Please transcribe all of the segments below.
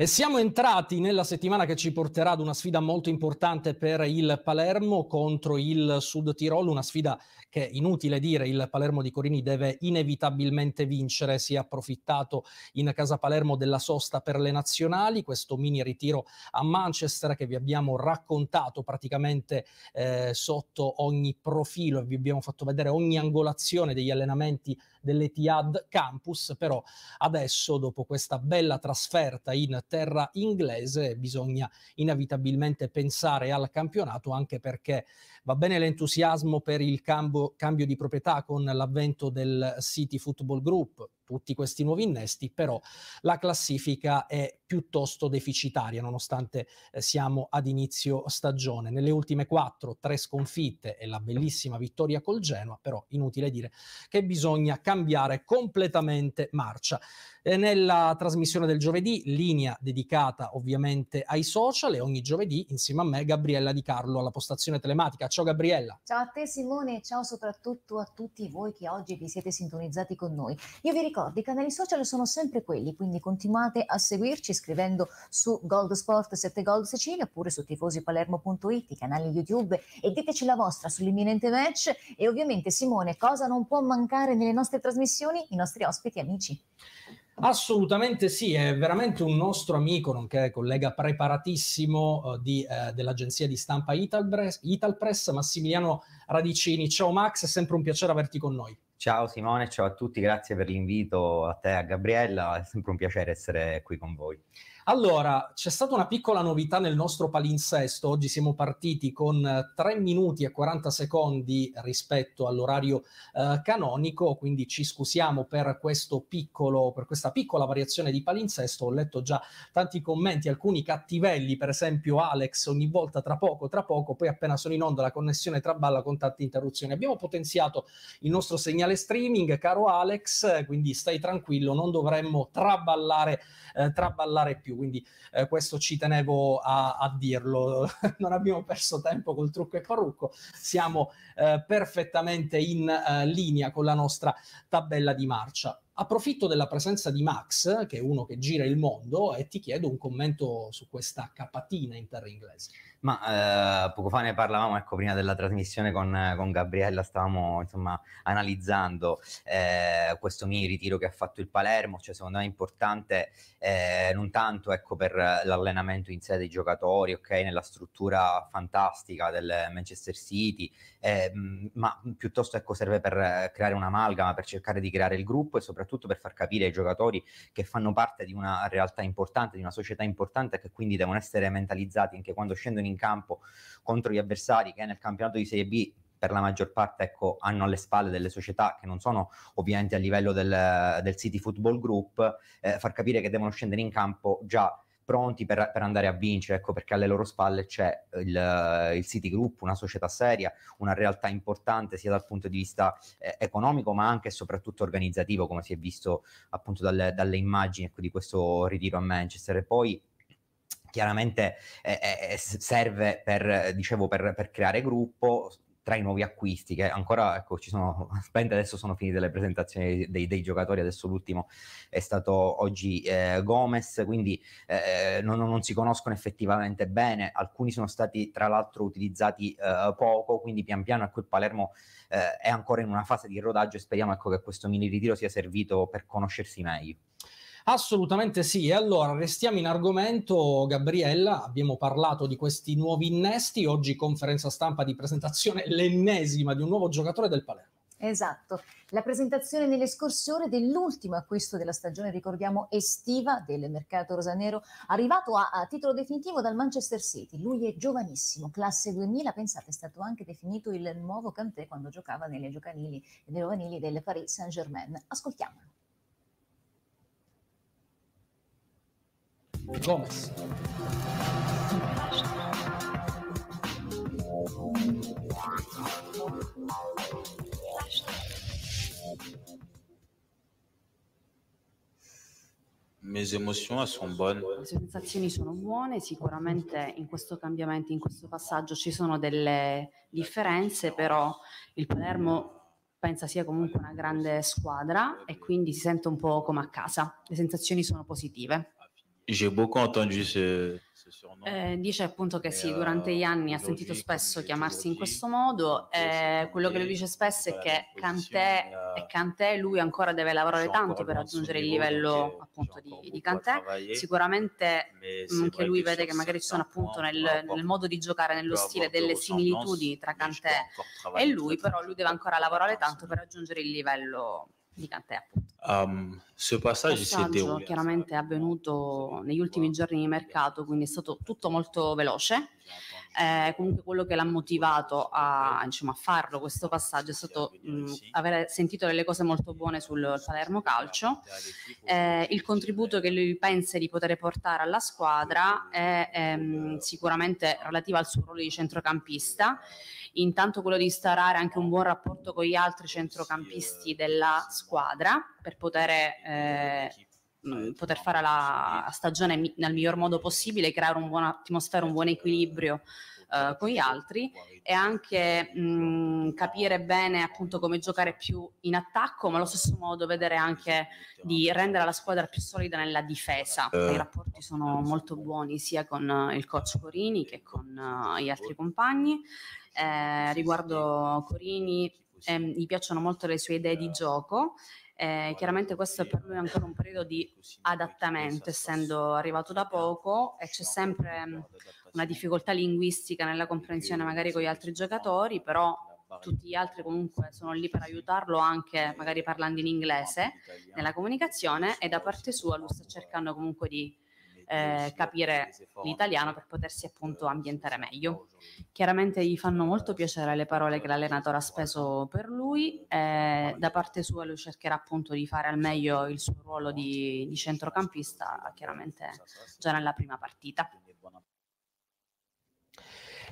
E siamo entrati nella settimana che ci porterà ad una sfida molto importante per il Palermo contro il Sud Tirolo, una sfida che inutile dire il Palermo di Corini deve inevitabilmente vincere, si è approfittato in casa Palermo della sosta per le nazionali, questo mini ritiro a Manchester che vi abbiamo raccontato praticamente eh, sotto ogni profilo, vi abbiamo fatto vedere ogni angolazione degli allenamenti dell'Etihad Campus, però adesso dopo questa bella trasferta in terra inglese bisogna inevitabilmente pensare al campionato anche perché Va bene l'entusiasmo per il cambio, cambio di proprietà con l'avvento del City Football Group, tutti questi nuovi innesti, però la classifica è piuttosto deficitaria nonostante eh, siamo ad inizio stagione. Nelle ultime quattro, tre sconfitte e la bellissima vittoria col Genoa, però inutile dire che bisogna cambiare completamente marcia. E eh, nella trasmissione del giovedì, linea dedicata ovviamente ai social e ogni giovedì insieme a me Gabriella Di Carlo alla postazione telematica. Ciao Gabriella. Ciao a te Simone e ciao soprattutto a tutti voi che oggi vi siete sintonizzati con noi. Io vi ricordo ricordi, i canali social sono sempre quelli, quindi continuate a seguirci scrivendo su Goldsport 7 Gold Sicilia oppure su tifosipalermo.it, i canali YouTube e diteci la vostra sull'imminente match e ovviamente Simone cosa non può mancare nelle nostre trasmissioni, i nostri ospiti amici. Assolutamente sì, è veramente un nostro amico, nonché collega preparatissimo eh, di, eh, dell'agenzia di stampa Italpress, Italpress, Massimiliano Radicini. Ciao Max, è sempre un piacere averti con noi. Ciao Simone, ciao a tutti, grazie per l'invito a te e a Gabriella, è sempre un piacere essere qui con voi. Allora, c'è stata una piccola novità nel nostro palinsesto. Oggi siamo partiti con 3 eh, minuti e 40 secondi rispetto all'orario eh, canonico, quindi ci scusiamo per, piccolo, per questa piccola variazione di palinsesto. Ho letto già tanti commenti, alcuni cattivelli, per esempio Alex, ogni volta tra poco, tra poco, poi appena sono in onda la connessione traballa con tante interruzioni. Abbiamo potenziato il nostro segnale streaming, caro Alex, quindi stai tranquillo, non dovremmo traballare, eh, traballare più quindi eh, questo ci tenevo a, a dirlo, non abbiamo perso tempo col trucco e parrucco, siamo eh, perfettamente in eh, linea con la nostra tabella di marcia. Approfitto della presenza di Max, che è uno che gira il mondo, e ti chiedo un commento su questa capatina in terra inglese. Ma eh, poco fa ne parlavamo, ecco, prima della trasmissione con, con Gabriella, stavamo insomma analizzando eh, questo mini ritiro che ha fatto il Palermo, cioè secondo me è importante eh, non tanto ecco, per l'allenamento in sé dei giocatori, ok, nella struttura fantastica del Manchester City, eh, ma piuttosto ecco, serve per creare un'amalgama, per cercare di creare il gruppo e soprattutto per far capire ai giocatori che fanno parte di una realtà importante, di una società importante e che quindi devono essere mentalizzati anche quando scendono in in campo contro gli avversari che nel campionato di Serie B per la maggior parte ecco, hanno alle spalle delle società che non sono ovviamente a livello del, del City Football Group, eh, far capire che devono scendere in campo già pronti per, per, andare a vincere, ecco perché alle loro spalle c'è il, il City Group, una società seria, una realtà importante sia dal punto di vista eh, economico ma anche e soprattutto organizzativo, come si è visto appunto dalle, dalle immagini ecco, di questo ritiro a Manchester. E poi chiaramente eh, eh, eh serve per, eh, dicevo, per, per, creare gruppo tra i nuovi acquisti che ancora ecco ci sono adesso sono finite le presentazioni dei, dei giocatori adesso l'ultimo è stato oggi eh, Gomez quindi non, non, si conoscono effettivamente bene alcuni sono stati tra l'altro utilizzati poco quindi pian piano ecco il Palermo è ancora in una fase di rodaggio e speriamo ecco che questo mini ritiro sia servito per conoscersi meglio Assolutamente sì. E allora restiamo in argomento, Gabriella. Abbiamo parlato di questi nuovi innesti. Oggi conferenza stampa di presentazione, l'ennesima di un nuovo giocatore del Palermo. Esatto, la presentazione nelle scorse ore dell'ultimo acquisto della stagione, ricordiamo, estiva del mercato rosanero, arrivato a, a, titolo definitivo dal Manchester City. Lui è giovanissimo, classe 2000, pensate, è stato anche definito il nuovo Kanté quando giocava nelle giovanili del Paris Saint-Germain. Ascoltiamolo. Gomez. Mes emozioni sono buone. Le sue sensazioni sono buone, sicuramente in questo cambiamento, in questo passaggio ci sono delle differenze, però il Palermo pensa sia comunque una grande squadra e quindi si sente un po' come a casa. Le sensazioni sono positive. J'ai beaucoup entendu ce, eh, dice appunto che sì, durante gli anni ha sentito spesso chiamarsi in questo modo. Eh, quello che lui dice spesso è che Cantè e Cantè, lui ancora deve lavorare tanto per raggiungere il livello appunto di, di Cantè. Sicuramente anche lui vede che magari ci sono appunto nel, nel, modo di giocare, nello stile, delle similitudini tra Cantè e lui, però lui deve ancora lavorare tanto per raggiungere il livello di Cantè. Um, se passaggio passaggio chiaramente è avvenuto negli ultimi giorni di mercato, quindi è stato tutto molto veloce. Esatto eh, comunque quello che l'ha motivato a, insomma, a farlo questo passaggio è stato mh, aver sentito delle cose molto buone sul Palermo Calcio, eh, il contributo che lui pensa di poter portare alla squadra è ehm, sicuramente relativo al suo ruolo di centrocampista, intanto quello di instaurare anche un buon rapporto con gli altri eh, centrocampisti della squadra per poter... Eh, poter fare la stagione nel miglior modo possibile, creare un buon atmosfera, un buon equilibrio eh, con gli altri e anche mh, capire bene appunto come giocare più in attacco, ma allo stesso modo vedere anche di rendere la squadra più solida nella difesa. Eh, I rapporti sono eh, molto buoni sia con eh, il coach Corini che con gli altri compagni. Eh, riguardo Corini, eh, gli piacciono molto le sue idee di gioco eh, chiaramente questo è per lui ancora un periodo di adattamento, essendo arrivato da poco e c'è sempre mm, una difficoltà linguistica nella comprensione magari con gli altri giocatori, però tutti gli altri comunque sono lì per aiutarlo anche magari parlando in inglese nella comunicazione e da parte sua lui sta cercando comunque di eh, capire l'italiano per potersi appunto ambientare meglio. Chiaramente gli fanno molto piacere le parole che l'allenatore ha speso per lui, eh, da parte sua lui cercherà appunto di fare al meglio il suo ruolo di, di centrocampista, chiaramente già nella prima partita.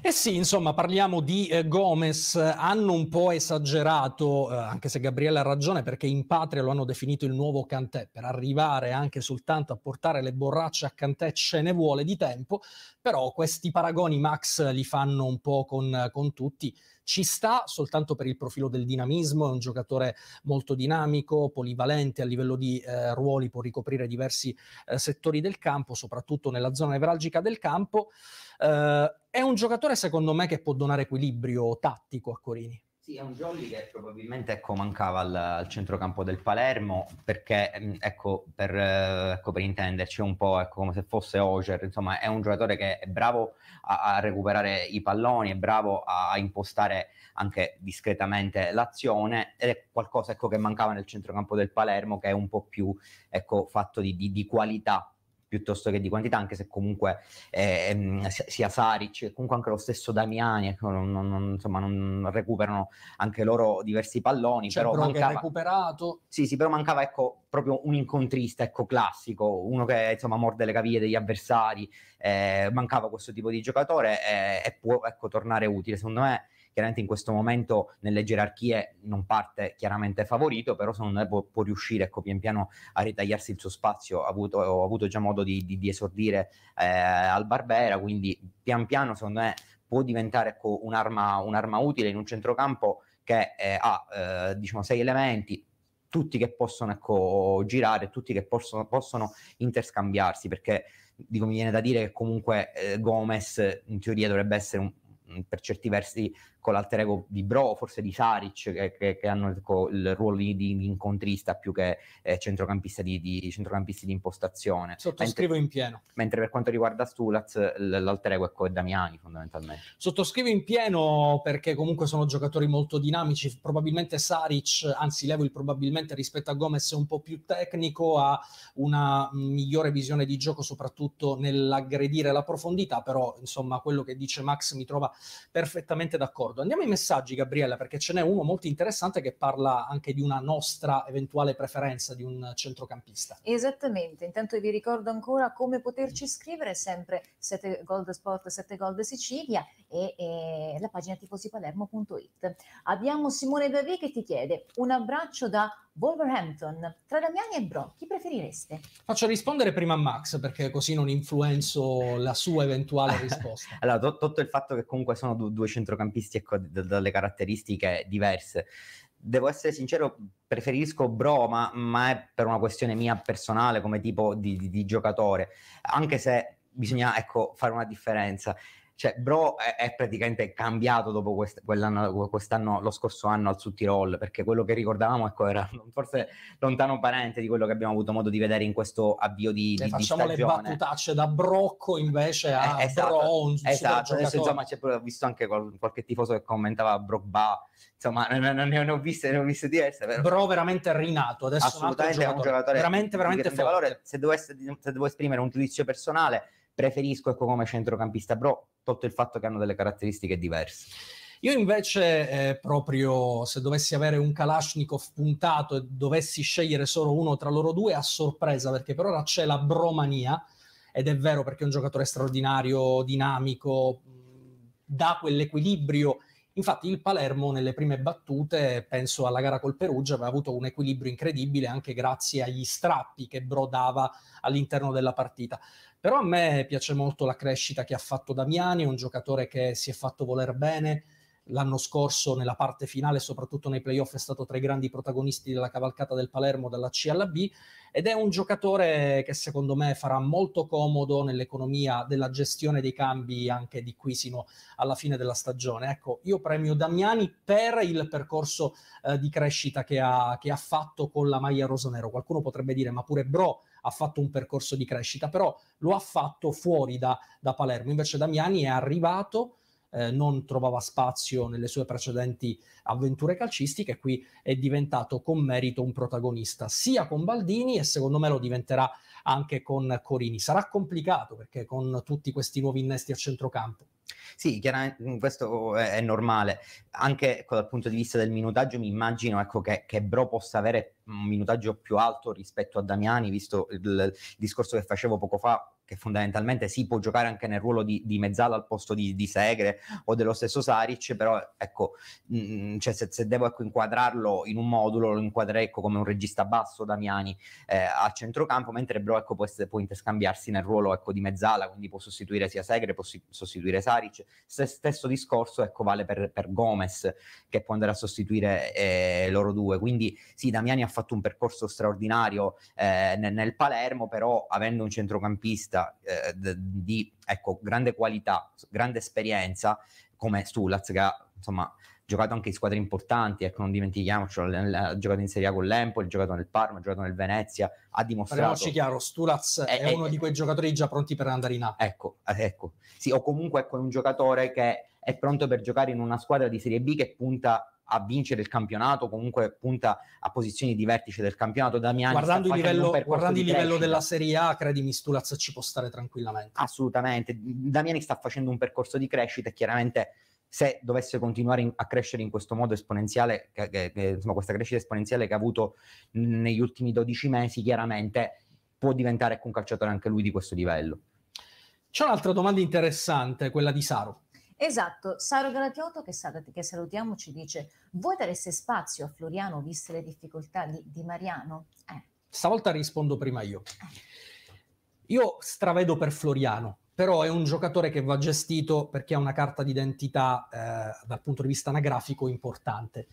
Eh sì, insomma, parliamo di eh, Gomez. Hanno un po' esagerato, eh, anche se Gabriele ha ragione, perché in patria lo hanno definito il nuovo Cantè. Per arrivare anche soltanto a portare le borracce a Cantè ce ne vuole di tempo, però questi paragoni Max li fanno un po' con, con tutti ci sta soltanto per il profilo del dinamismo, è un giocatore molto dinamico, polivalente a livello di eh, ruoli, può ricoprire diversi eh, settori del campo, soprattutto nella zona nevralgica del campo. Eh, è un giocatore secondo me che può donare equilibrio tattico a Corini. Sì, è un jolly che probabilmente ecco, mancava al, al, centrocampo del Palermo perché, mm, ecco, per, eh, ecco, per intenderci, un po' ecco, come se fosse Oger, insomma, è un giocatore che è bravo a, a recuperare i palloni, è bravo a, a impostare anche discretamente l'azione ed è qualcosa ecco, che mancava nel centrocampo del Palermo che è un po' più ecco, fatto di, di, di qualità piuttosto che di quantità, anche se comunque eh, ehm, sia Saric comunque anche lo stesso Damiani ecco, non, non, insomma, non recuperano anche loro diversi palloni. C'è però mancava, recuperato. Sì, sì, però mancava ecco, proprio un incontrista ecco, classico, uno che insomma, morde le caviglie degli avversari, eh, mancava questo tipo di giocatore eh, e può ecco, tornare utile. Secondo me chiaramente in questo momento nelle gerarchie non parte chiaramente favorito, però secondo me può, può riuscire ecco, pian piano a ritagliarsi il suo spazio, ho avuto, ho avuto già modo di, di, di esordire eh, al Barbera, quindi pian piano secondo me può diventare ecco, un'arma, un'arma utile in un centrocampo che eh, ha eh, diciamo, sei elementi, tutti che possono ecco, girare, tutti che possono, possono interscambiarsi, perché dico, mi viene da dire che comunque eh, Gomez in teoria dovrebbe essere un, per certi versi con l'alter ego di Bro, forse di Saric, che, che, che hanno ecco, il ruolo di, di, incontrista più che eh, centrocampista di, di, centrocampisti di impostazione. Sottoscrivo mentre, in pieno. Mentre per quanto riguarda Stulaz, l'alter ego ecco, è Damiani fondamentalmente. Sottoscrivo in pieno perché comunque sono giocatori molto dinamici, probabilmente Saric, anzi levo il probabilmente rispetto a Gomez è un po' più tecnico, ha una migliore visione di gioco soprattutto nell'aggredire la profondità, però insomma quello che dice Max mi trova perfettamente d'accordo d'accordo. Andiamo ai messaggi, Gabriella, perché ce n'è uno molto interessante che parla anche di una nostra eventuale preferenza di un centrocampista. Esattamente, intanto vi ricordo ancora come poterci scrivere, sempre 7 Gold Sport, 7 Gold Sicilia e, e la pagina tifosipalermo.it. Abbiamo Simone Davì che ti chiede un abbraccio da Wolverhampton, tra Damiani e Bro, chi preferireste? Faccio rispondere prima a Max perché così non influenzo la sua eventuale risposta. allora, tutto il fatto che comunque sono du- due centrocampisti ecco, d- dalle caratteristiche diverse. Devo essere sincero, preferisco Bro, ma, ma è per una questione mia personale come tipo di, di, di giocatore, anche se bisogna ecco, fare una differenza. Cioè, Bro è, è praticamente cambiato dopo quest- quest'anno, lo scorso anno al Sud Tirol, perché quello che ricordavamo ecco, era forse lontano parente di quello che abbiamo avuto modo di vedere in questo avvio di, di, facciamo di stagione. le battutacce da Brocco invece a eh, esatto, Bro, Esatto, adesso insomma c'è, ho visto anche qualche tifoso che commentava Brogba, insomma non, non, ne, ho viste, ne ho viste diverse. Però. Bro veramente rinato, adesso assolutamente un, è un giocatore veramente, veramente forte. Valore. Se devo, essere, se devo esprimere un giudizio personale preferisco ecco come centrocampista pro, tolto il fatto che hanno delle caratteristiche diverse. Io invece, eh, proprio se dovessi avere un Kalashnikov puntato e dovessi scegliere solo uno tra loro due, a sorpresa, perché per ora c'è la bromania, ed è vero perché è un giocatore straordinario, dinamico, dà quell'equilibrio Infatti il Palermo nelle prime battute, penso alla gara col Perugia, aveva avuto un equilibrio incredibile anche grazie agli strappi che brodava all'interno della partita. Però a me piace molto la crescita che ha fatto Damiani, è un giocatore che si è fatto voler bene, l'anno scorso nella parte finale, soprattutto nei playoff, è stato tra i grandi protagonisti della cavalcata del Palermo dalla C alla B ed è un giocatore che secondo me farà molto comodo nell'economia della gestione dei cambi anche di qui sino alla fine della stagione. Ecco, io premio Damiani per il percorso eh, di crescita che ha, che ha fatto con la maglia rosanero. Qualcuno potrebbe dire, ma pure Bro ha fatto un percorso di crescita, però lo ha fatto fuori da, da Palermo. Invece Damiani è arrivato eh, non trovava spazio nelle sue precedenti avventure calcistiche, qui è diventato con merito un protagonista sia con Baldini e secondo me lo diventerà anche con Corini. Sarà complicato perché con tutti questi nuovi innesti a centrocampo. Sì, chiaramente mm, questo è, eh, è normale. Anche dal punto di vista del minutaggio mi immagino ecco, che, che Bro possa avere un minutaggio più alto rispetto a Damiani, visto il, discorso che facevo poco fa, che fondamentalmente si può giocare anche nel ruolo di, di mezzala al posto di, di, Segre o dello stesso Saric, però ecco, mh, mm, cioè se, se, devo ecco, inquadrarlo in un modulo, lo inquadrerei ecco, come un regista basso Damiani eh, a centrocampo, mentre Bro ecco, può, essere, può interscambiarsi nel ruolo ecco, di mezzala, quindi può sostituire sia Segre, può si, sostituire Saric. Se, stesso discorso ecco, vale per, per, Gomez, che può andare a sostituire eh, loro due. Quindi sì, Damiani ha fatto fatto un percorso straordinario eh, nel, nel, Palermo, però avendo un centrocampista eh, di ecco, grande qualità, grande esperienza, come Stulaz, che ha insomma, giocato anche in squadre importanti, ecco, non dimentichiamoci, ha giocato in Serie A con l'Empo, ha giocato nel Parma, ha giocato nel Venezia, ha dimostrato... Parliamoci chiaro, Stulaz eh, è, è eh, uno è, di quei giocatori già pronti per andare in A. Ecco, eh, ecco. Sì, o comunque ecco, è un giocatore che è pronto per giocare in una squadra di Serie B che punta a vincere il campionato, comunque punta a posizioni di vertice del campionato. Damiani guardando il livello, guardando il livello della Serie A, credimi, Stulaz ci può stare tranquillamente. Assolutamente. Damiani sta facendo un percorso di crescita e chiaramente se dovesse continuare in, a crescere in questo modo esponenziale, che, che, che, insomma, questa crescita esponenziale che ha avuto negli ultimi 12 mesi, chiaramente può diventare un calciatore anche lui di questo livello. C'è un'altra domanda interessante, quella di Saro. Esatto, Saro Gratioto che, che salutiamo ci dice, voi dareste spazio a Floriano viste le difficoltà di, di Mariano? Eh. Stavolta rispondo prima io. Eh. Io stravedo per Floriano, però è un giocatore che va gestito perché ha una carta d'identità eh, dal punto di vista anagrafico importante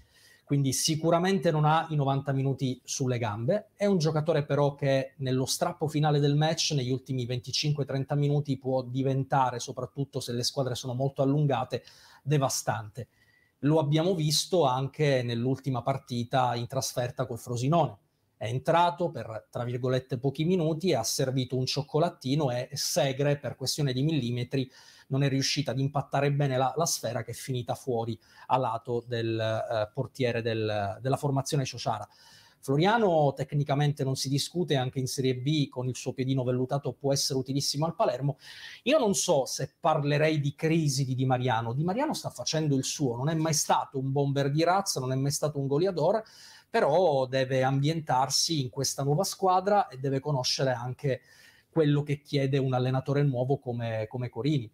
quindi sicuramente non ha i 90 minuti sulle gambe, è un giocatore però che nello strappo finale del match, negli ultimi 25-30 minuti, può diventare, soprattutto se le squadre sono molto allungate, devastante. Lo abbiamo visto anche nell'ultima partita in trasferta col Frosinone è entrato per, tra virgolette, pochi minuti ha servito un cioccolattino e Segre, per questione di millimetri, non è riuscita ad impattare bene la, la sfera che è finita fuori a lato del eh, portiere del, della formazione Ciociara. Floriano tecnicamente non si discute, anche in Serie B con il suo piedino vellutato può essere utilissimo al Palermo. Io non so se parlerei di crisi di Di Mariano. Di Mariano sta facendo il suo, non è mai stato un bomber di razza, non è mai stato un goliador, però deve ambientarsi in questa nuova squadra e deve conoscere anche quello che chiede un allenatore nuovo come, come Corini.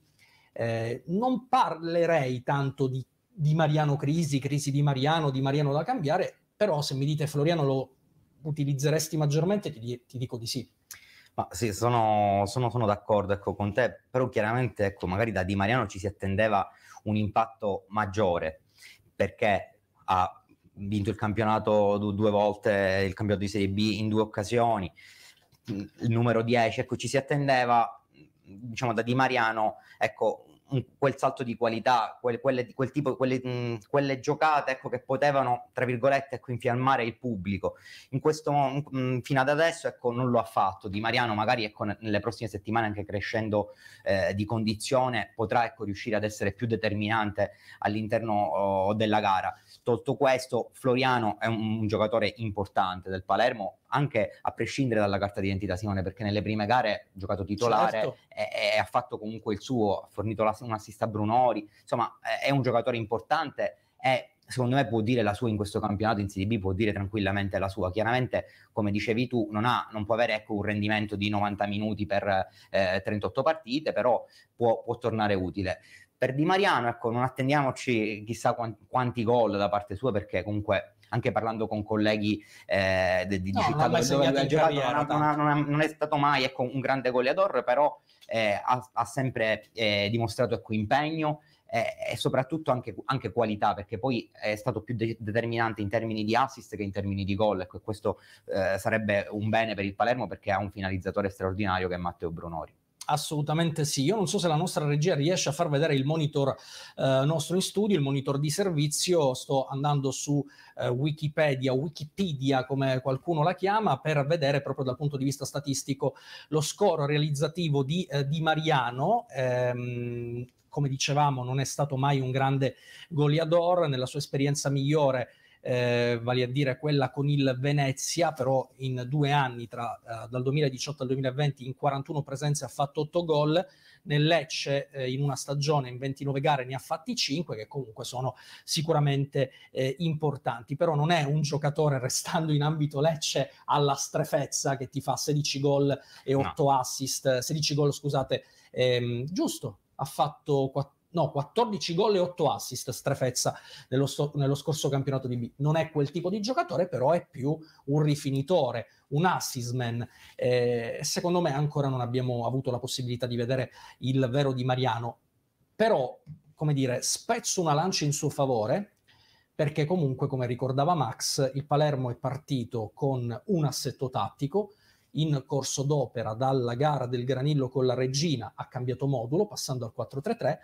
Eh, non parlerei tanto di, di, Mariano Crisi, Crisi di Mariano, di Mariano da cambiare, però se mi dite Floriano lo utilizzeresti maggiormente, ti, ti dico di sì. Ma sì, sono, sono, sono d'accordo ecco, con te, però chiaramente ecco, magari da Di Mariano ci si attendeva un impatto maggiore, perché ha vinto il campionato due volte, il campionato di Serie B in due occasioni, il numero 10, ecco ci si attendeva diciamo da Di Mariano, ecco quel salto di qualità, quelle, quelle, quel tipo, quelle, mh, quelle giocate ecco, che potevano, tra virgolette, ecco, infiammare il pubblico. In questo, mh, fino ad adesso ecco, non lo ha fatto. Di Mariano, magari ecco, nelle prossime settimane, anche crescendo eh, di condizione, potrà ecco, riuscire ad essere più determinante all'interno oh, della gara. Tolto questo, Floriano è un, un, giocatore importante del Palermo, anche a prescindere dalla carta d'identità Simone, perché nelle prime gare ha giocato titolare certo. e, e, ha fatto comunque il suo, ha fornito la, un assist a Brunori, insomma è, è un giocatore importante e secondo me può dire la sua in questo campionato in Serie B, può dire tranquillamente la sua. Chiaramente, come dicevi tu, non, ha, non può avere ecco, un rendimento di 90 minuti per eh, 38 partite, però può, può tornare utile. Per Di Mariano, ecco, non attendiamoci chissà quanti, quanti gol da parte sua, perché comunque anche parlando con colleghi eh, di, di no, città dove, dove ha giocato, non, non, non, non, è stato mai ecco, un grande goleador, però eh, ha, ha, sempre eh, dimostrato ecco, impegno eh, e soprattutto anche, anche, qualità, perché poi è stato più de- determinante in termini di assist che in termini di gol. Ecco, e questo eh, sarebbe un bene per il Palermo perché ha un finalizzatore straordinario che è Matteo Brunori. Assolutamente sì. Io non so se la nostra regia riesce a far vedere il monitor eh, nostro in studio, il monitor di servizio. Sto andando su eh, Wikipedia, Wikipedia come qualcuno la chiama, per vedere proprio dal punto di vista statistico lo score realizzativo di, eh, di Mariano. Ehm, come dicevamo, non è stato mai un grande goleador. Nella sua esperienza migliore eh, vale a dire quella con il Venezia, però in due anni, tra, eh, dal 2018 al 2020, in 41 presenze ha fatto 8 gol, nel Lecce eh, in una stagione in 29 gare ne ha fatti 5, che comunque sono sicuramente eh, importanti, però non è un giocatore restando in ambito Lecce alla strefezza che ti fa 16 gol e 8 no. assist, 16 gol scusate, ehm, giusto, ha fatto 14 no, 14 gol e 8 assist, strefezza nello, sto, nello, scorso campionato di B. Non è quel tipo di giocatore, però è più un rifinitore, un assist man. Eh, secondo me ancora non abbiamo avuto la possibilità di vedere il vero Di Mariano, però, come dire, spezzo una lancia in suo favore, perché comunque, come ricordava Max, il Palermo è partito con un assetto tattico, in corso d'opera dalla gara del Granillo con la Regina ha cambiato modulo, passando al 4-3-3,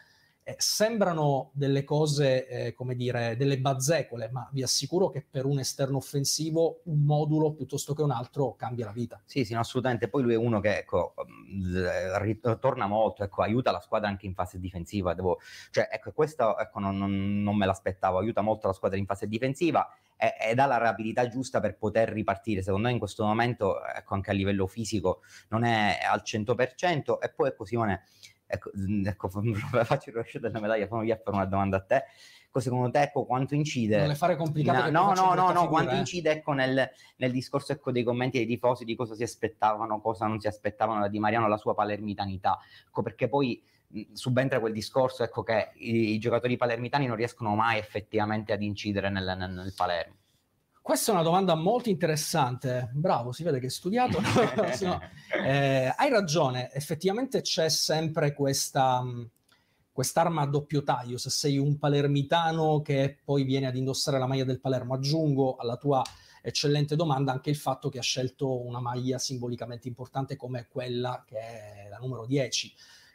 eh, sembrano delle cose, eh, come dire, delle bazzecole, ma vi assicuro che per un esterno offensivo un modulo piuttosto che un altro cambia la vita. Sì, sì, no, assolutamente. Poi lui è uno che, ecco, mm, ritorna molto, ecco, aiuta la squadra anche in fase difensiva. Devo, cioè, ecco, questo ecco, non, non, non me l'aspettavo, aiuta molto la squadra in fase difensiva ed ha la rapidità giusta per poter ripartire. Secondo me in questo momento, ecco, anche a livello fisico non è al 100% e poi, ecco, Simone... Sì, Ecco, mm, ecco faccio il rovescio della medaglia, fammi a fare una domanda a te. Ecco, secondo te, ecco, quanto incide... Non le fare complicate. No, no, no, no, quanto eh? incide ecco, nel, nel discorso ecco, dei commenti dei tifosi di cosa si aspettavano, cosa non si aspettavano da Di Mariano, la sua palermitanità. Ecco, perché poi mm, subentra quel discorso ecco, che i, i, giocatori palermitani non riescono mai effettivamente ad incidere nel, nel, nel Palermo. Questa è una domanda molto interessante, bravo, si vede che hai studiato. no, eh, hai ragione, effettivamente c'è sempre questa, mm, quest'arma a doppio taglio, se sei un palermitano che poi viene ad indossare la maglia del Palermo. Aggiungo alla tua eccellente domanda anche il fatto che ha scelto una maglia simbolicamente importante come quella che è la numero 10,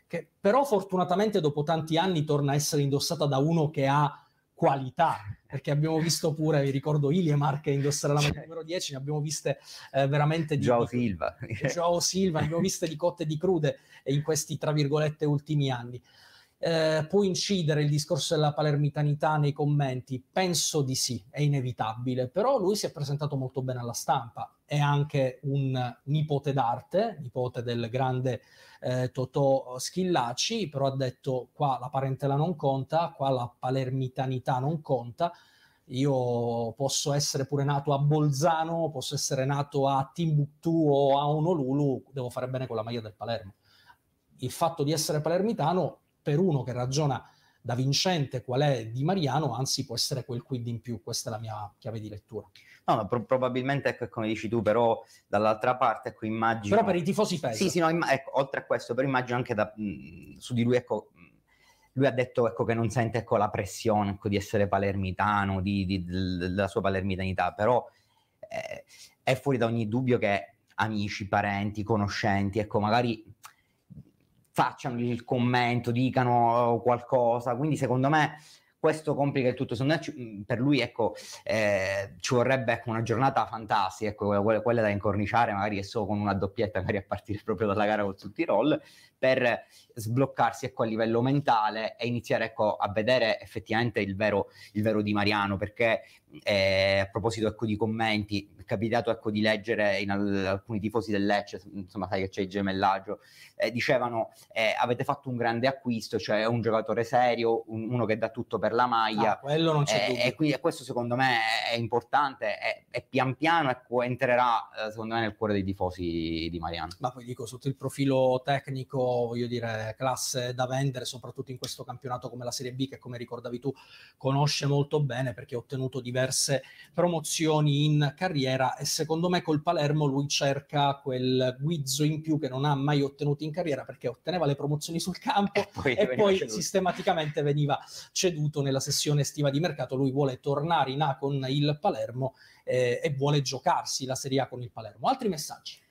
che però fortunatamente dopo tanti anni torna a essere indossata da uno che ha qualità perché abbiamo visto pure, vi ricordo Iliemark che indossare la maglia numero 10, ne abbiamo viste eh, veramente di... Joao Silva. Joao Silva, ne abbiamo viste di cotte e di crude eh, in questi, tra virgolette, ultimi anni eh, può incidere il discorso della palermitanità nei commenti? Penso di sì, è inevitabile, però lui si è presentato molto bene alla stampa, è anche un nipote d'arte, nipote del grande eh, Totò Schillaci, però ha detto qua la parentela non conta, qua la palermitanità non conta, io posso essere pure nato a Bolzano, posso essere nato a Timbuktu o a Honolulu, devo fare bene con la maglia del Palermo. Il fatto di essere palermitano per uno che ragiona da vincente qual è di Mariano, anzi può essere quel quid in più, questa è la mia chiave di lettura. No, no pro- probabilmente ecco, come dici tu, però dall'altra parte ecco, immagino... Però per i tifosi pesa. Sì, sì, no, imm- ecco, oltre a questo, però immagino anche da, mh, mhmm, su di lui, ecco, mhmm, lui ha detto ecco, che non sente ecco, la pressione ecco, di essere palermitano, di, di, della sua palermitanità, però eh, è fuori da ogni dubbio che amici, parenti, conoscenti, ecco, magari facciano il commento, dicano eh, qualcosa. Quindi secondo me questo complica il tutto. Secondo me mm, per lui ecco, eh, ci vorrebbe ecco, una giornata fantastica, ecco, quella, da incorniciare magari che so con una doppietta magari a partire proprio dalla gara con Tutti i Roll, per sbloccarsi ecco, a livello mentale e iniziare ecco, a vedere effettivamente il vero, il vero Di Mariano, perché eh, a proposito ecco, di commenti, è capitato ecco, di leggere in al- alcuni tifosi del Lecce, insomma sai che c'è il gemellaggio, eh, dicevano eh, avete fatto un grande acquisto, cioè un giocatore serio, un- uno che dà tutto per la maglia. Ah, quello non c'è eh, E quindi questo secondo me è importante e, e pian piano ecco, entrerà eh, secondo me nel cuore dei tifosi di Mariano. Ma poi dico, sotto il profilo tecnico voglio dire, classe da vendere, soprattutto in questo campionato come la Serie B, che come ricordavi tu conosce molto bene perché ha ottenuto diverse promozioni in carriera e secondo me col Palermo lui cerca quel guizzo in più che non ha mai ottenuto in carriera perché otteneva le promozioni sul campo e poi, e poi ceduto. sistematicamente veniva ceduto nella sessione estiva di mercato. Lui vuole tornare in A con il Palermo eh, e vuole giocarsi la Serie A con il Palermo. Altri messaggi?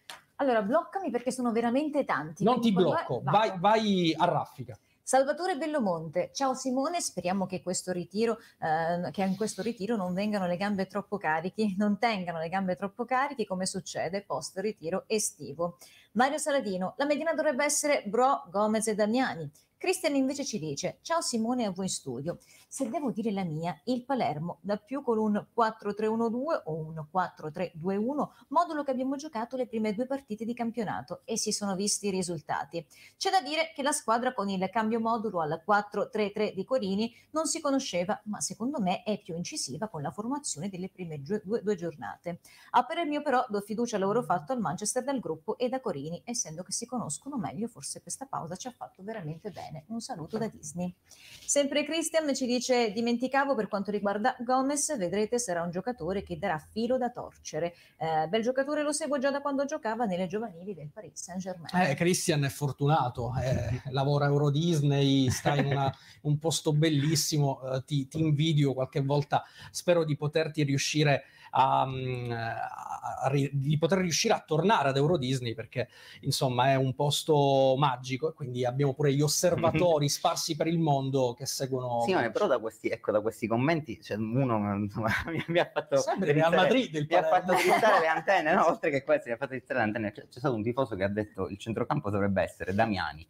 Allora, bloccami perché sono veramente tanti. Non ti blocco, vai, vai, a raffica. Salvatore Bellomonte, ciao Simone, speriamo che, ritiro, eh, che, in questo ritiro non vengano le gambe troppo cariche, non tengano le gambe troppo cariche come succede post ritiro estivo. Mario Saladino, la Medina dovrebbe essere Bro, Gomez e Damiani. Cristian invece ci dice: Ciao Simone, a voi in studio. Se devo dire la mia, il Palermo da più con un 4-3-1-2 o un 4-3-2-1, modulo che abbiamo giocato le prime due partite di campionato e si sono visti i risultati. C'è da dire che la squadra con il cambio modulo al 4-3-3 di Corini non si conosceva, ma secondo me è più incisiva con la formazione delle prime due, due, due giornate. A per il mio, però, do fiducia al lavoro fatto al Manchester dal gruppo e da Corini, essendo che si conoscono meglio, forse questa pausa ci ha fatto veramente bene bene. Un saluto da Disney. Sempre Christian ci dice: Dimenticavo per quanto riguarda Gomez, vedrete sarà un giocatore che darà filo da torcere. Eh, bel giocatore, lo seguo già da quando giocava nelle giovanili del Paris Saint Germain. Eh, Christian è fortunato, eh, lavora a Euro Disney, sta in una, un posto bellissimo. Eh, ti, ti invidio qualche volta, spero di poterti riuscire a Mm, a, a, a, di poter riuscire a tornare ad Euro Disney perché insomma è un posto magico e quindi abbiamo pure gli osservatori sparsi per il mondo che seguono. Sì, però da questi, ecco, da questi commenti cioè, uno insomma, mi, mi, ha fatto. Sempre Madrid, il mi ha fatto drizzare le antenne, no? oltre che questo, mi ha fatto drizzare le antenne. C'è, cioè, c'è stato un tifoso che ha detto il centrocampo dovrebbe essere Damiani.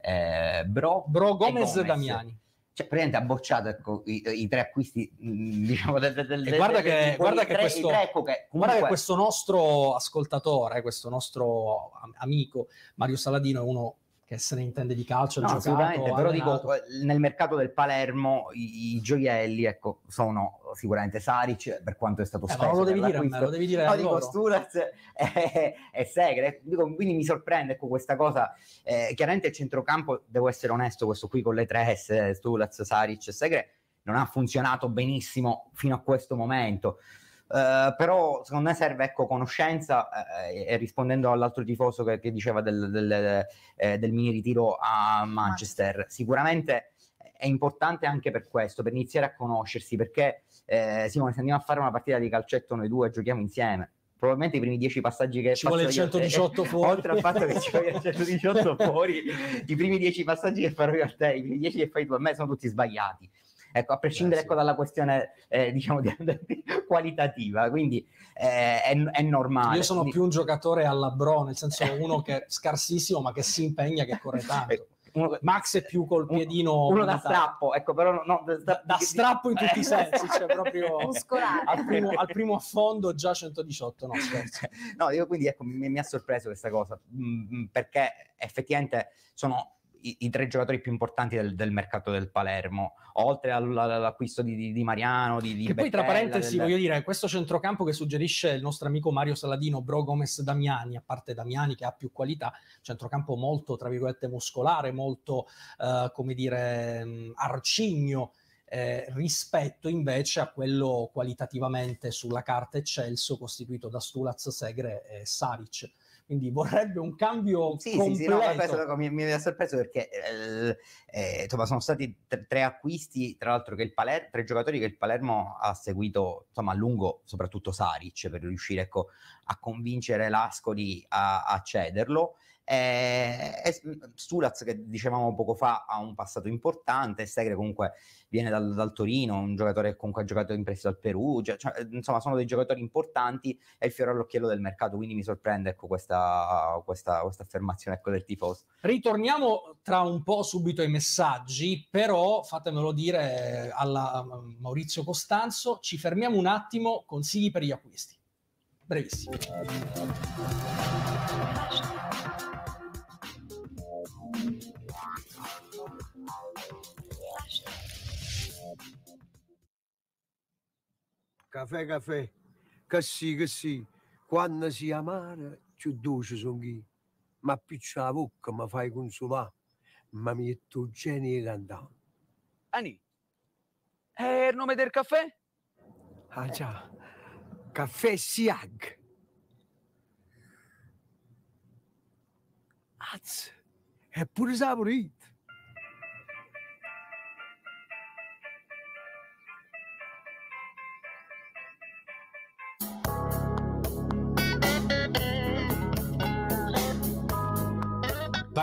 Eh, Bro, Bro Gomez, Gomez, Damiani cioè, praticamente ha bocciato ecco, i, i, tre acquisti, mm, mm, diciamo, del, del, e guarda che, de, guarda che tre, questo, tre, comunque... guarda che questo nostro ascoltatore, questo nostro amico Mario Saladino è uno che se ne intende di calcio, no, giocato, però dico, eh, nel mercato del Palermo i, i, gioielli, ecco, sono sicuramente Saric, per quanto è stato eh, speso. lo devi dire, me, lo devi dire. No, dico Sturez e, e Segre, dico, quindi mi sorprende, ecco, questa cosa. Eh, chiaramente il centrocampo, devo essere onesto, questo qui con le tre S, Stulaz, Saric e Segre, non ha funzionato benissimo fino a questo momento. Eh, però secondo me serve ecco, conoscenza eh, e rispondendo all'altro tifoso che, che diceva del, del, eh, del, mini ritiro a Manchester, sicuramente è importante anche per questo, per iniziare a conoscersi, perché eh, Simone se andiamo a fare una partita di calcetto noi due giochiamo insieme, probabilmente i primi dieci passaggi che ci vuole il 118 eh, te, fuori oltre al fatto che ci vuole il 118 fuori i primi dieci passaggi che farò io a te i primi dieci che fai tu a me sono tutti sbagliati ecco, a prescindere eh, ecco, dalla questione eh, diciamo di, di, qualitativa, quindi eh, è, è, normale. Io sono quindi... più un giocatore alla bro, nel senso uno che è scarsissimo ma che si impegna, che corre eh, tanto. Uno, Max è più col piedino uno da strappo, ecco, però no, no da, da, strappo in tutti i eh. sensi, cioè proprio al primo, al primo, affondo già 118, no scherzo. No, io quindi ecco, mi, mi ha sorpreso questa cosa, mh, mm, mm, perché effettivamente sono i, tre giocatori più importanti del, del mercato del Palermo, oltre all'acquisto all, di, di, Mariano, di, di Bettella, poi tra parentesi del... voglio dire, questo centrocampo che suggerisce il nostro amico Mario Saladino, Bro Gomez Damiani, a parte Damiani che ha più qualità, centrocampo molto, tra virgolette, muscolare, molto, eh, come dire, mm, arcigno, eh, rispetto invece a quello qualitativamente sulla carta eccelso costituito da Stulaz, Segre e Savic quindi vorrebbe un cambio sì, completo. Sì, sì, no, mi, mi aveva sorpreso perché eh, eh, insomma, sono stati tre, tre, acquisti, tra l'altro che il Palermo, tre giocatori che il Palermo ha seguito insomma, a lungo, soprattutto Saric, per riuscire ecco, a convincere l'Ascoli a, a cederlo. Eh, e mm, Sturaz, che dicevamo poco fa, ha un passato importante. Segre comunque viene dal, dal, Torino, un giocatore che comunque ha giocato in prestito al Perugia. Cioè, cioè, insomma, sono dei giocatori importanti È il fiore all'occhiello del mercato. Quindi mi sorprende ecco, questa, questa, questa, affermazione ecco, del tifoso. Ritorniamo tra un po' subito ai messaggi, però fatemelo dire alla mm, Maurizio Costanzo. Ci fermiamo un attimo. Consigli per gli acquisti. Brevissimo. Caffè, caffè, che sì, che sì, quando si amara più dolce sono chi, ma più c'è la bocca mi fai consumare, ma mi è tuo genio cantante. Ani, è eh, il nome del caffè? Ah già, caffè Siag. Azz, è pure saporito.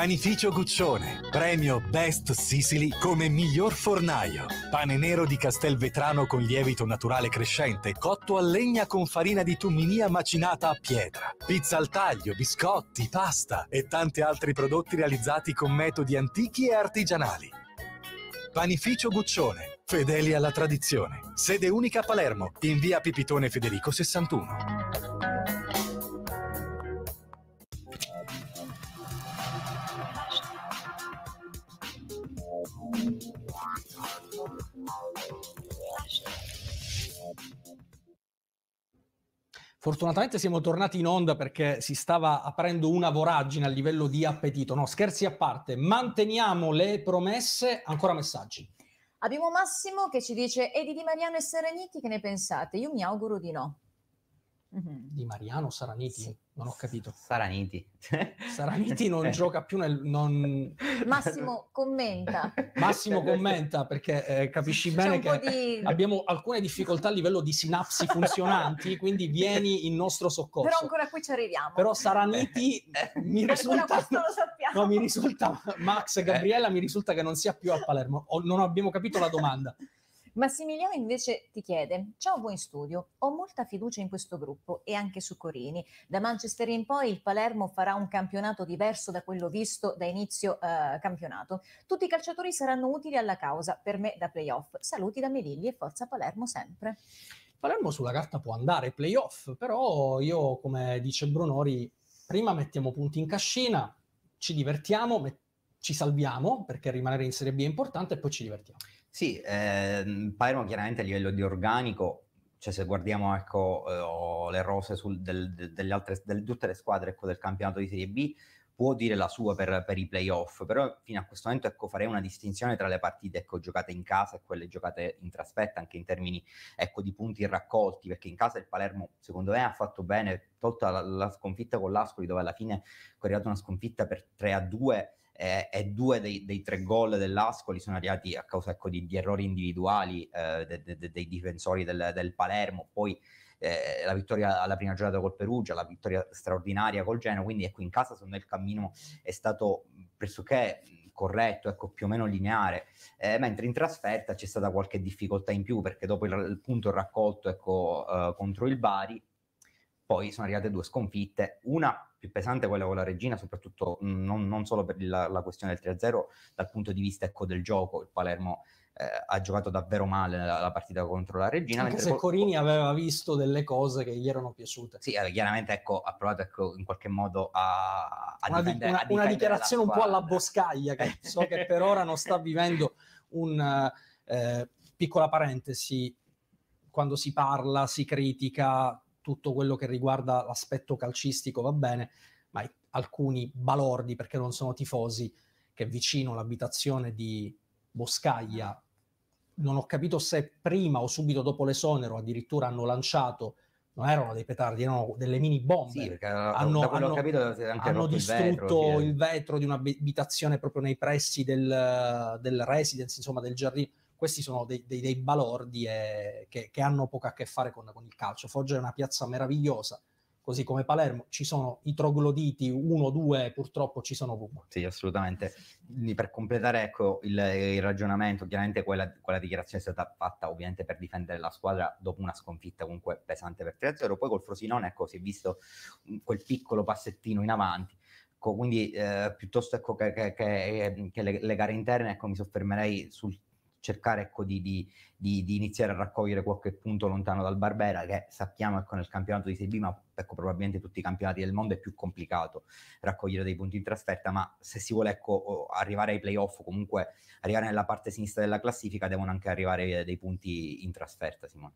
Panificio Guccione, premio Best Sicily come miglior fornaio. Pane nero di Castelvetrano con lievito naturale crescente, cotto a legna con farina di tumminia macinata a pietra. Pizza al taglio, biscotti, pasta e tanti altri prodotti realizzati con metodi antichi e artigianali. Panificio Guccione, fedeli alla tradizione. Sede unica a Palermo, in via Pipitone Federico 61. Fortunatamente siamo tornati in onda perché si stava aprendo una voragine a livello di appetito. No, scherzi a parte, manteniamo le promesse, ancora messaggi. Abbiamo Massimo che ci dice: Edi di Di Mariano e Sereniti che ne pensate? Io mi auguro di no. Di Mariano Saraniti? Sì. Non ho capito. Saraniti. Saraniti non gioca più nel... Non... Massimo commenta. Massimo commenta perché eh, capisci bene che di... abbiamo alcune difficoltà a livello di sinapsi funzionanti, quindi vieni in nostro soccorso. Però ancora qui ci arriviamo. Però Saraniti mi risulta... No, mi risulta... Max, Gabriella, mi risulta che non sia più a Palermo. O, non abbiamo capito la domanda. Massimiliano invece ti chiede: Ciao voi in studio, ho molta fiducia in questo gruppo e anche su Corini. Da Manchester in poi il Palermo farà un campionato diverso da quello visto da inizio eh, campionato. Tutti i calciatori saranno utili alla causa, per me da playoff. Saluti da Melilli e forza Palermo sempre. Palermo sulla carta può andare playoff, però io, come dice Brunori, prima mettiamo punti in cascina, ci divertiamo, met- ci salviamo perché rimanere in Serie B è importante e poi ci divertiamo. Sì, ehm, Palermo chiaramente a livello di organico, cioè se guardiamo ecco, eh, le rose sul, del, delle altre, del, tutte le squadre ecco, del campionato di Serie B, può dire la sua per, per, i playoff, però fino a questo momento ecco, farei una distinzione tra le partite ecco, giocate in casa e quelle giocate in trasferta, anche in termini ecco, di punti raccolti, perché in casa il Palermo secondo me ha fatto bene, tolta la, la sconfitta con l'Ascoli, dove alla fine è arrivata una sconfitta per 3 2 eh, e due dei, dei tre gol dell'Ascoli sono arrivati a causa ecco, di, di, errori individuali eh, de, de, de, dei difensori del, del Palermo, poi eh, la vittoria alla prima giornata col Perugia, la vittoria straordinaria col Genoa, quindi ecco in casa secondo me il cammino è stato pressoché corretto, ecco, più o meno lineare, eh, mentre in trasferta c'è stata qualche difficoltà in più perché dopo il, il punto raccolto ecco, eh, contro il Bari poi sono arrivate due sconfitte, una più pesante quella con la regina, soprattutto mm, non, non solo per la, la questione del 3-0, dal punto di vista ecco, del gioco, il Palermo eh, ha giocato davvero male la, la, partita contro la regina. Anche se col... Corini aveva visto delle cose che gli erano piaciute. Sì, eh, chiaramente ecco, ha provato ecco, in qualche modo a, a, una, dipendere, una, a una, dichiarazione un po' alla boscaglia, che so che per ora non sta vivendo un... Eh, piccola parentesi, quando si parla, si critica, tutto quello che riguarda l'aspetto calcistico va bene, ma alcuni balordi, perché non sono tifosi, che vicino l'abitazione di Boscaglia, non ho capito se prima o subito dopo l'esonero addirittura hanno lanciato non erano dei petardi, erano delle mini bombe. Sì, hanno, hanno, capito, hanno distrutto il vetro, il vetro, di un'abitazione proprio nei pressi del, del residence, insomma del giardino questi sono dei, dei, dei balordi eh, che, che, hanno poco a che fare con, con, il calcio. Foggia è una piazza meravigliosa, così come Palermo. Ci sono i trogloditi, uno, due, purtroppo ci sono ovunque. Sì, assolutamente. per completare ecco, il, il, ragionamento, chiaramente quella, quella, dichiarazione è stata fatta ovviamente per difendere la squadra dopo una sconfitta comunque pesante per 3-0. Poi col Frosinone ecco, si è visto quel piccolo passettino in avanti quindi eh, piuttosto ecco, che, che, che, che le, le, gare interne ecco, mi soffermerei sul cercare ecco, di, di, di, di, iniziare a raccogliere qualche punto lontano dal Barbera, che sappiamo ecco, nel campionato di Serie B, ma ecco, probabilmente tutti i campionati del mondo è più complicato raccogliere dei punti in trasferta, ma se si vuole ecco, arrivare ai playoff comunque arrivare nella parte sinistra della classifica, devono anche arrivare eh, dei punti in trasferta, Simone.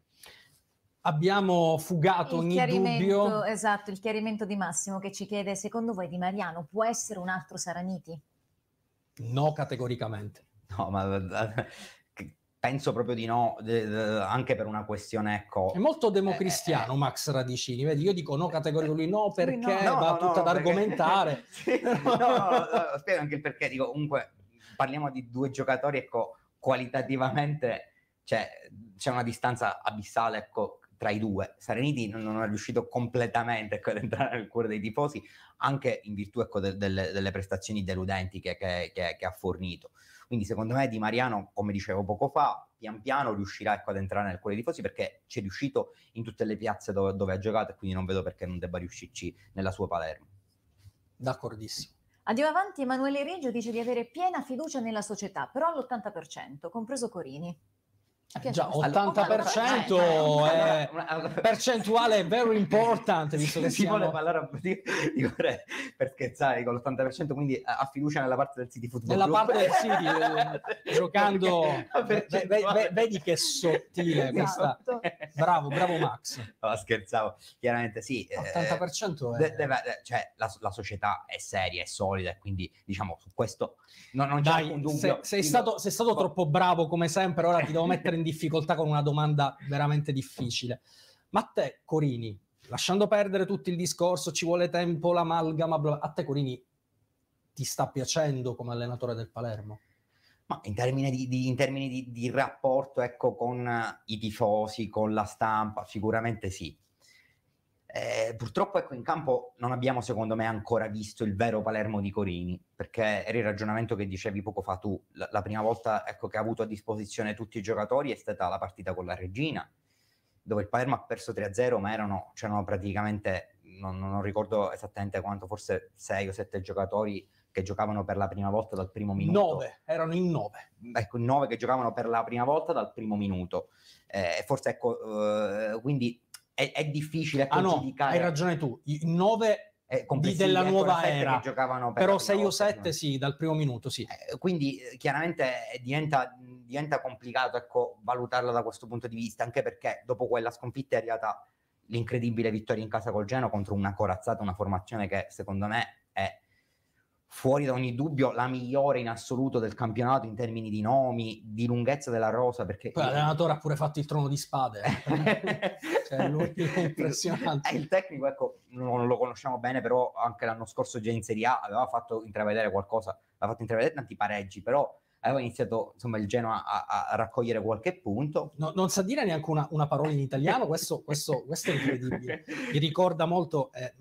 Abbiamo fugato il ogni dubbio. Esatto, il chiarimento di Massimo che ci chiede, secondo voi Di Mariano può essere un altro Saraniti? No, categoricamente. No, ma penso proprio di no, anche per una questione, ecco... È molto eh, eh, democristiano eh, Max Radicini, vedi, io dico no categoria lui no perché no, va no, tutto no, ad argomentare. sì, no, no, spiego anche il perché, dico, comunque parliamo di due giocatori, ecco, qualitativamente cioè, c'è una distanza abissale, ecco, tra i due. Sereniti non, è riuscito completamente ecco, ad entrare nel cuore dei tifosi, anche in virtù ecco, de- delle, delle prestazioni deludenti che, che, che, che ha fornito. Quindi secondo me Di Mariano, come dicevo poco fa, pian piano riuscirà ecco, ad entrare nel cuore dei tifosi perché ci è riuscito in tutte le piazze dove, dove ha giocato e quindi non vedo perché non debba riuscirci nella sua Palermo. D'accordissimo. Andiamo avanti, Emanuele Reggio dice di avere piena fiducia nella società, però all'80%, compreso Corini. Già, 80% è percentuale very important visto che si siamo... vuole parlare di, di, per scherzare con l'80% quindi ha fiducia nella parte del City Football nella parte del City eh, giocando vedi, vedi che sottile esatto. questa bravo bravo Max no, scherzavo chiaramente sì 80% eh, è... deve, cioè, la, la, società è seria è solida e quindi diciamo su questo non, non c'è Dai, alcun dubbio sei, sei, stato, sei stato troppo bravo come sempre ora ti devo mettere mettere in difficoltà con una domanda veramente difficile. Ma a te, Corini, lasciando perdere tutto il discorso, ci vuole tempo, l'amalgama, bla, a te, Corini, ti sta piacendo come allenatore del Palermo? Ma in termini, di, di, in termini di, di, rapporto ecco, con i tifosi, con la stampa, sicuramente sì. Eh, purtroppo ecco, in campo non abbiamo secondo me ancora visto il vero Palermo di Corini, perché era il ragionamento che dicevi poco fa tu, la, la prima volta ecco, che ha avuto a disposizione tutti i giocatori è stata la partita con la Regina, dove il Palermo ha perso 3-0, ma erano, c'erano praticamente, non, non, ricordo esattamente quanto, forse 6 o 7 giocatori che giocavano per la prima volta dal primo minuto. 9, erano in 9. Ecco, 9 che giocavano per la prima volta dal primo minuto. Eh, forse ecco, eh, quindi è, è difficile ah, no, Hai ragione tu, i 9 eh, di della ecco, nuova era, per però 6 o 7 sì, dal primo minuto sì. Eh, quindi eh, chiaramente diventa, diventa complicato ecco, valutarla da questo punto di vista, anche perché dopo quella sconfitta è arrivata l'incredibile vittoria in casa col Geno contro una corazzata, una formazione che secondo me fuori da ogni dubbio la migliore in assoluto del campionato in termini di nomi, di lunghezza della rosa. Perché Poi l'allenatore ha pure fatto il trono di spade. cioè, lui è impressionante. Il, il tecnico, ecco, non lo conosciamo bene, però anche l'anno scorso già in Serie A aveva fatto intravedere qualcosa, aveva fatto intravedere tanti pareggi, però aveva iniziato insomma, il Genoa a, a raccogliere qualche punto. No, non sa dire neanche una, una parola in italiano, questo, questo, questo, è incredibile. Mi ricorda molto, eh,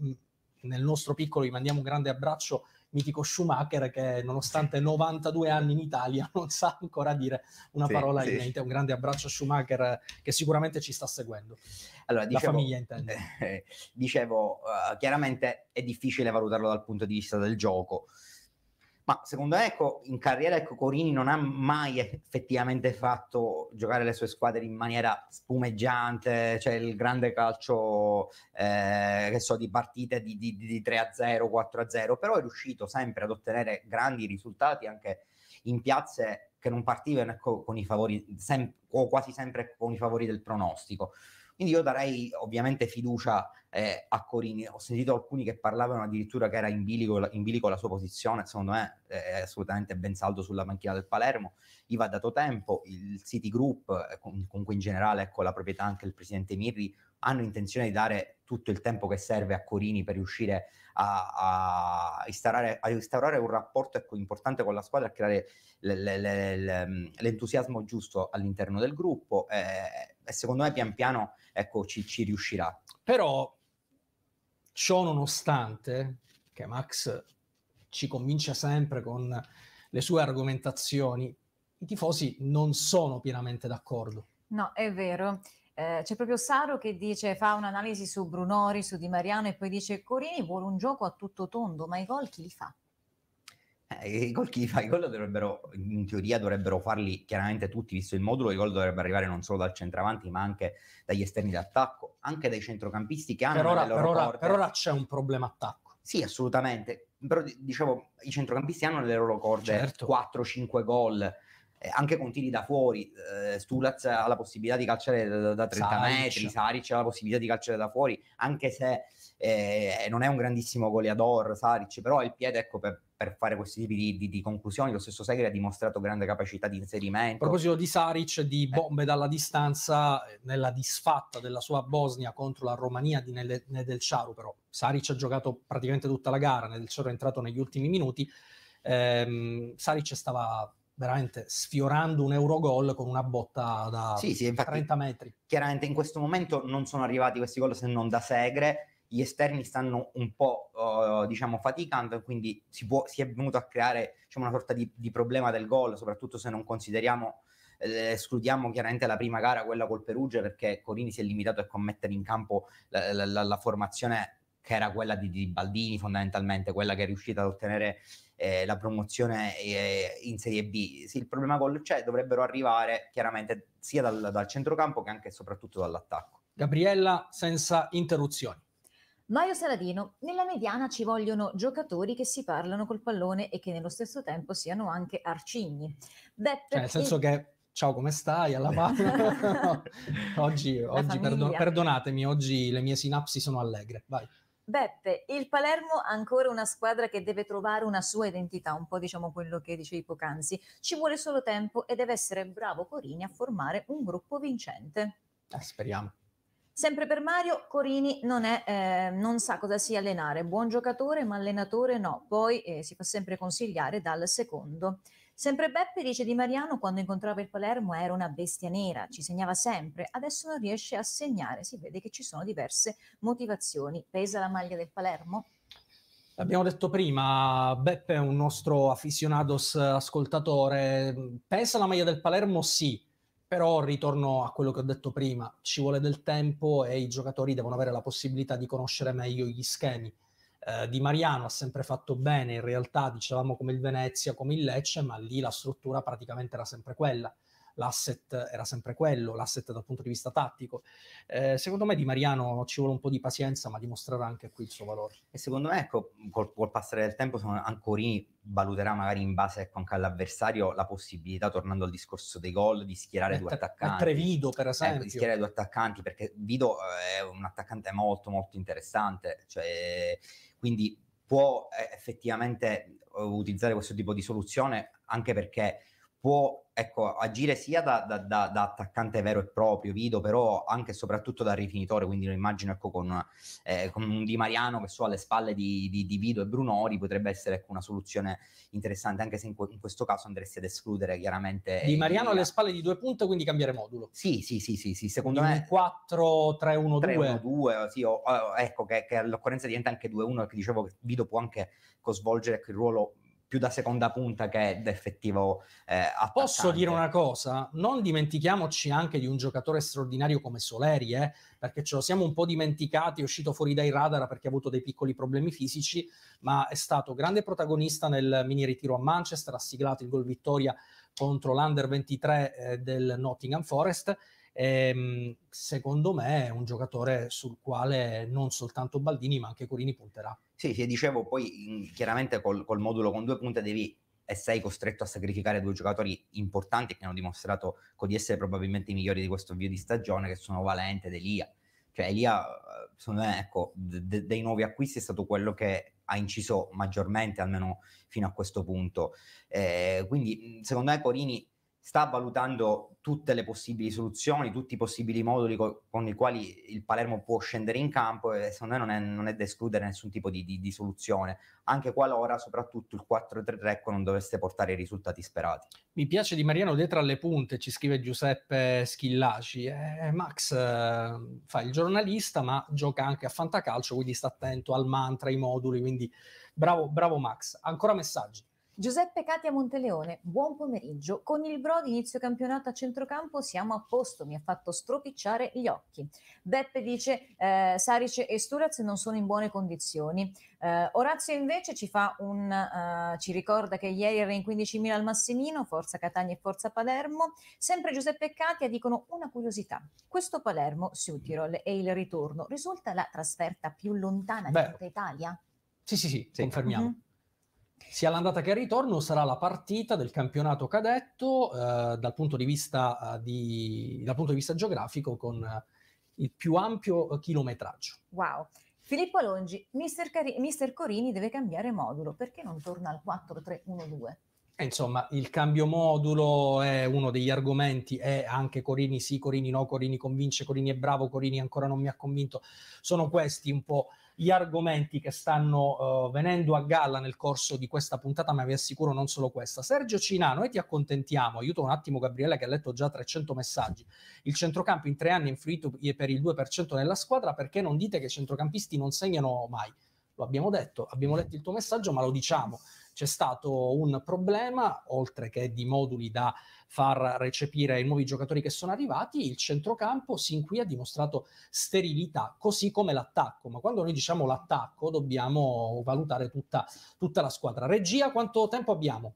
nel nostro piccolo, gli mandiamo un grande abbraccio mitico Schumacher che nonostante 92 anni in Italia non sa ancora dire una sì, parola sì. in mente. Un grande abbraccio a Schumacher che sicuramente ci sta seguendo. Allora, dicevo, La famiglia intende. Eh, dicevo, uh, chiaramente è difficile valutarlo dal punto di vista del gioco ma secondo me ecco, in carriera ecco, Corini non ha mai effettivamente fatto giocare le sue squadre in maniera spumeggiante, cioè il grande calcio eh, so, di partite di, di, di 3-0, 4-0, però è riuscito sempre ad ottenere grandi risultati anche in piazze che non partivano ecco, con i favori, sem- o quasi sempre con i favori del pronostico. Quindi io darei ovviamente fiducia eh, a Corini. Ho sentito alcuni che parlavano addirittura che era in bilico, in bilico la sua posizione, secondo me eh, è assolutamente ben saldo sulla panchina del Palermo. Gli va dato tempo, il Citigroup, eh, comunque in generale ecco, la proprietà anche il presidente Mirri hanno intenzione di dare tutto il tempo che serve a Corini per riuscire a, a, instaurare, a instaurare, un rapporto ecco, importante con la squadra, a creare le, le, le, l'entusiasmo giusto all'interno del gruppo eh, e secondo me pian piano ecco, ci, ci riuscirà. Però ciò nonostante, che Max ci convince sempre con le sue argomentazioni, i tifosi non sono pienamente d'accordo. No, è vero. Eh, c'è proprio Saro che dice, fa un'analisi su Brunori, su Di Mariano e poi dice Corini vuole un gioco a tutto tondo, ma i gol chi li fa? Eh, I gol chi li fa? I gol dovrebbero, in teoria dovrebbero farli chiaramente tutti, visto il modulo, i gol dovrebbero arrivare non solo dal centravanti ma anche dagli esterni d'attacco, anche dai centrocampisti che hanno... Per ora, per ora, per ora c'è un problema attacco. Sì, assolutamente, però dicevo, i centrocampisti hanno le loro corde, certo. 4-5 gol eh, anche con tiri da fuori, eh, Stulaz ha la possibilità di calciare da, da 30 Saric. metri, Saric ha la possibilità di calciare da fuori, anche se eh, non è un grandissimo goleador Saric, però ha il piede ecco per, per fare questi tipi di, di, di, conclusioni, lo stesso Segre ha dimostrato grande capacità di inserimento. A proposito di Saric, di bombe dalla distanza, eh, nella disfatta della sua Bosnia contro la Romania di Nedelciaru, però Saric ha giocato praticamente tutta la gara, nel Nedelciaru è entrato negli ultimi minuti, ehm, Saric stava veramente sfiorando un euro gol con una botta da sì, sì, infatti, 30 metri. Chiaramente in questo momento non sono arrivati questi gol se non da Segre, gli esterni stanno un po' uh, diciamo faticando e quindi si, può, si, è venuto a creare diciamo, una sorta di, di problema del gol, soprattutto se non consideriamo eh, escludiamo chiaramente la prima gara, quella col Perugia, perché Corini si è limitato a commettere in campo la, la, la, la formazione che era quella di, di Baldini fondamentalmente, quella che è riuscita ad ottenere eh, la promozione eh, in Serie B. Sì, il problema gol c'è, dovrebbero arrivare chiaramente sia dal, dal centrocampo che anche e soprattutto dall'attacco. Gabriella senza interruzioni. Mario Saladino, nella mediana ci vogliono giocatori che si parlano col pallone e che nello stesso tempo siano anche arcigni. Beppe cioè, nel senso che ciao come stai alla palla oggi, oggi perdo- perdonatemi oggi le mie sinapsi sono allegre vai Beppe, il Palermo ha ancora una squadra che deve trovare una sua identità, un po' diciamo quello che dicevi poc'anzi. Ci vuole solo tempo e deve essere bravo Corini a formare un gruppo vincente. Eh, speriamo. Sempre per Mario, Corini non, è, eh, non, sa cosa sia allenare, buon giocatore ma allenatore no, poi eh, si fa sempre consigliare dal secondo. Sempre Beppe dice di Mariano quando incontrava il Palermo era una bestia nera, ci segnava sempre, adesso non riesce a segnare, si vede che ci sono diverse motivazioni. Pesa la maglia del Palermo? L'abbiamo detto prima, Beppe è un nostro aficionados ascoltatore, pesa la maglia del Palermo sì, però ritorno a quello che ho detto prima, ci vuole del tempo e i giocatori devono avere la possibilità di conoscere meglio gli schemi. Eh, di Mariano ha sempre fatto bene, in realtà dicevamo come il Venezia, come il Lecce, ma lì la struttura praticamente era sempre quella l'asset era sempre quello, l'asset dal punto di vista tattico. Eh, secondo me Di Mariano ci vuole un po' di pazienza, ma dimostrerà anche qui il suo valore. E secondo me, ecco, col, col passare del tempo, sono, Ancorini valuterà magari in base ecco, anche all'avversario la possibilità, tornando al discorso dei gol, di schierare due attaccanti. Mentre Vido, per esempio. Ecco, di schierare due attaccanti, perché Vido eh, è un attaccante molto, molto interessante. Cioè, quindi può eh, effettivamente eh, utilizzare questo tipo di soluzione anche perché può ecco, agire sia da, da, da, da, attaccante vero e proprio, Vido, però anche e soprattutto da rifinitore, quindi lo immagino ecco, con, eh, con, un Di Mariano che so alle spalle di, di, di Vido e Brunori, potrebbe essere ecco, una soluzione interessante, anche se in, in, questo caso andresti ad escludere chiaramente... Di Mariano alle spalle di due punte, quindi cambiare modulo. Sì, sì, sì, sì, sì secondo in me... 4-3-1-2. Sì, o, ecco, che, che all'occorrenza diventa anche 2-1, che dicevo che Vido può anche ecco, svolgere il ruolo più da seconda punta che da effettivo eh, attaccante. Posso dire una cosa? Non dimentichiamoci anche di un giocatore straordinario come Soleri, eh? perché ce lo siamo un po' dimenticati, è uscito fuori dai radar perché ha avuto dei piccoli problemi fisici, ma è stato grande protagonista nel mini ritiro a Manchester, ha siglato il gol vittoria contro l'Under 23 eh, del Nottingham Forest. E, ehm, secondo me è un giocatore sul quale non soltanto Baldini ma anche Corini punterà. Sì, sì, dicevo, poi mhmm, chiaramente col, col modulo con due punte devi e sei costretto a sacrificare due giocatori importanti che hanno dimostrato di essere probabilmente i migliori di questo avvio di stagione, che sono Valente ed Elia. Cioè Elia, uhm, secondo me, ecco, de- dei nuovi acquisti è stato quello che ha inciso maggiormente, almeno fino a questo punto. Eh, quindi, mhmm, secondo me, Corini sta valutando tutte le possibili soluzioni, tutti i possibili moduli co- con i quali il Palermo può scendere in campo e secondo me non è, non è da escludere nessun tipo di, di, di, soluzione, anche qualora soprattutto il 4-3-3 non dovesse portare i risultati sperati. Mi piace Di Mariano dietro alle punte, ci scrive Giuseppe Schillaci, eh, eh, Max eh, fa il giornalista ma gioca anche a fantacalcio, quindi sta attento al mantra, ai moduli, quindi bravo, bravo Max. Ancora messaggi. Giuseppe Catia Monteleone, buon pomeriggio. Con il Brody inizio campionato a centrocampo siamo a posto, mi ha fatto stropicciare gli occhi. Beppe dice eh, Sarice e Sturaz non sono in buone condizioni. Eh, Orazio invece ci, fa un, eh, ci, ricorda che ieri era in 15.000 al Massimino, Forza Catania e Forza Palermo. Sempre Giuseppe e Catia dicono una curiosità. Questo Palermo, Sutirol e il ritorno risulta la trasferta più lontana Beh. di tutta Italia? Sì, sì, sì, confermiamo. Mm-hmm sia l'andata che il ritorno sarà la partita del campionato cadetto eh, dal, punto di vista, eh, di, dal punto di vista geografico con eh, il più ampio chilometraggio. Wow. Filippo Alongi, mister, Cari- mister Corini deve cambiare modulo, perché non torna al 4-3-1-2? E eh, insomma, il cambio modulo è uno degli argomenti, è anche Corini sì, Corini no, Corini convince, Corini è bravo, Corini ancora non mi ha convinto. Sono questi un po' gli argomenti che stanno uh, venendo a galla nel corso di questa puntata, ma vi assicuro non solo questa. Sergio Cinano, e ti accontentiamo, aiuto un attimo Gabriele che ha letto già 300 messaggi. Il centrocampo in tre anni è influito per il 2% nella squadra, perché non dite che i centrocampisti non segnano mai? Lo abbiamo detto, abbiamo letto il tuo messaggio, ma lo diciamo c'è stato un problema, oltre che di moduli da far recepire ai nuovi giocatori che sono arrivati, il centrocampo sin qui ha dimostrato sterilità, così come l'attacco. Ma quando noi diciamo l'attacco dobbiamo valutare tutta, tutta la squadra. Regia, quanto tempo abbiamo?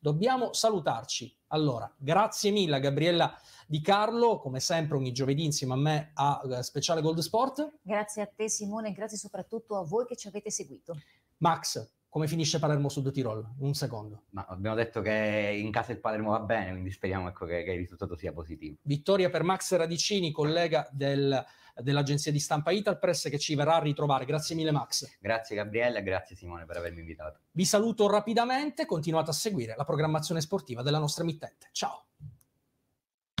Dobbiamo salutarci. Allora, grazie mille Gabriella Di Carlo, come sempre ogni giovedì insieme a me a eh, Speciale Gold Sport. Grazie a te Simone, e grazie soprattutto a voi che ci avete seguito. Max, come finisce Palermo Sud Tirol, un secondo. Ma abbiamo detto che in casa il Palermo va bene, quindi speriamo ecco, che, che, il risultato sia positivo. Vittoria per Max Radicini, collega del, dell'agenzia di stampa Italpress che ci verrà a ritrovare. Grazie mille Max. Grazie Gabriella, grazie Simone per avermi invitato. Vi saluto rapidamente, continuate a seguire la programmazione sportiva della nostra emittente. Ciao.